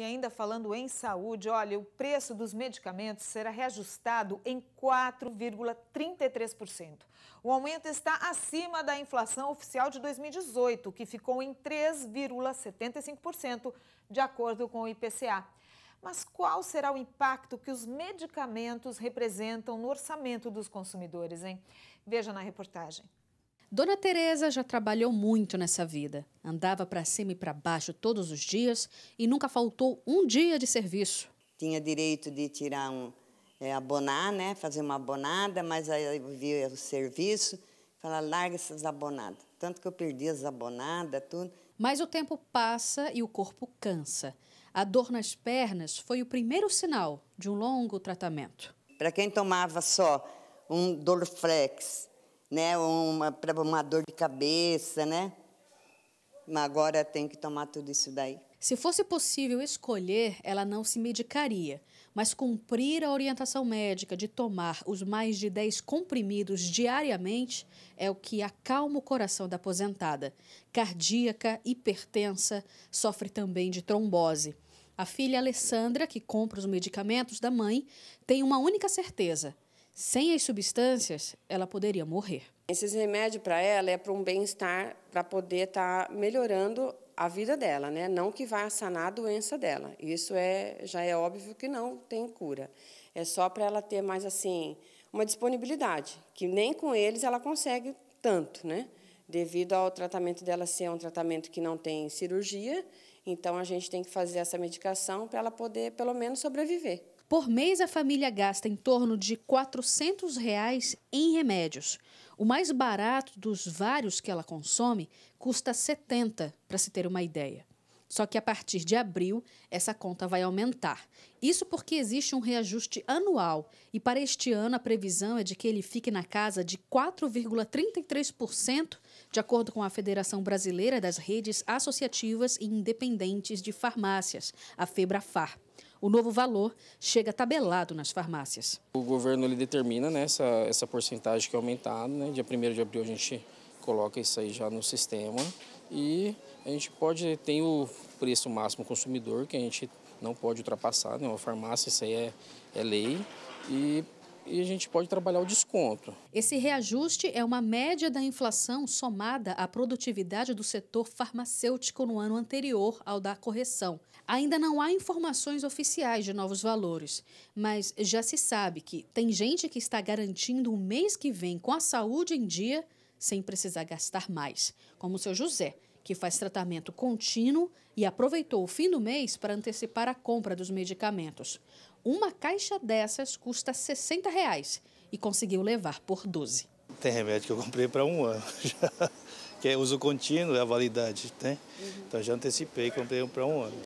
E ainda falando em saúde, olha, o preço dos medicamentos será reajustado em 4,33%. O aumento está acima da inflação oficial de 2018, que ficou em 3,75%, de acordo com o IPCA. Mas qual será o impacto que os medicamentos representam no orçamento dos consumidores, hein? Veja na reportagem. Dona Teresa já trabalhou muito nessa vida. Andava para cima e para baixo todos os dias e nunca faltou um dia de serviço. Tinha direito de tirar um é, abonar, né? Fazer uma abonada, mas aí eu vi o serviço, Fala, larga essas abonadas. Tanto que eu perdi as abonadas, tudo. Mas o tempo passa e o corpo cansa. A dor nas pernas foi o primeiro sinal de um longo tratamento. Para quem tomava só um Dorflex né? Uma para uma dor de cabeça, né? Mas agora tem que tomar tudo isso daí. Se fosse possível escolher, ela não se medicaria, mas cumprir a orientação médica de tomar os mais de 10 comprimidos diariamente é o que acalma o coração da aposentada. Cardíaca, hipertensa, sofre também de trombose. A filha Alessandra, que compra os medicamentos da mãe, tem uma única certeza: sem as substâncias, ela poderia morrer. Esses remédios para ela é para um bem-estar, para poder estar tá melhorando a vida dela, né? Não que vá sanar a doença dela. Isso é já é óbvio que não tem cura. É só para ela ter mais assim uma disponibilidade, que nem com eles ela consegue tanto, né? Devido ao tratamento dela ser um tratamento que não tem cirurgia, então a gente tem que fazer essa medicação para ela poder pelo menos sobreviver. Por mês, a família gasta em torno de R$ 400 reais em remédios. O mais barato dos vários que ela consome custa 70, para se ter uma ideia. Só que a partir de abril, essa conta vai aumentar. Isso porque existe um reajuste anual e para este ano a previsão é de que ele fique na casa de 4,33%, de acordo com a Federação Brasileira das Redes Associativas e Independentes de Farmácias, a FEBRAFAR. O novo valor chega tabelado nas farmácias. O governo ele determina né, essa, essa porcentagem que é aumentada. Né? Dia 1 de abril a gente coloca isso aí já no sistema e a gente pode ter o preço máximo consumidor que a gente não pode ultrapassar. Né? Uma farmácia, isso aí é, é lei. E e a gente pode trabalhar o desconto. Esse reajuste é uma média da inflação somada à produtividade do setor farmacêutico no ano anterior ao da correção. Ainda não há informações oficiais de novos valores, mas já se sabe que tem gente que está garantindo o mês que vem com a saúde em dia sem precisar gastar mais, como o seu José, que faz tratamento contínuo e aproveitou o fim do mês para antecipar a compra dos medicamentos. Uma caixa dessas custa 60 reais e conseguiu levar por 12. Tem remédio que eu comprei para um ano já, que é uso contínuo, é a validade, né? Uhum. Então já antecipei, comprei um para um ano.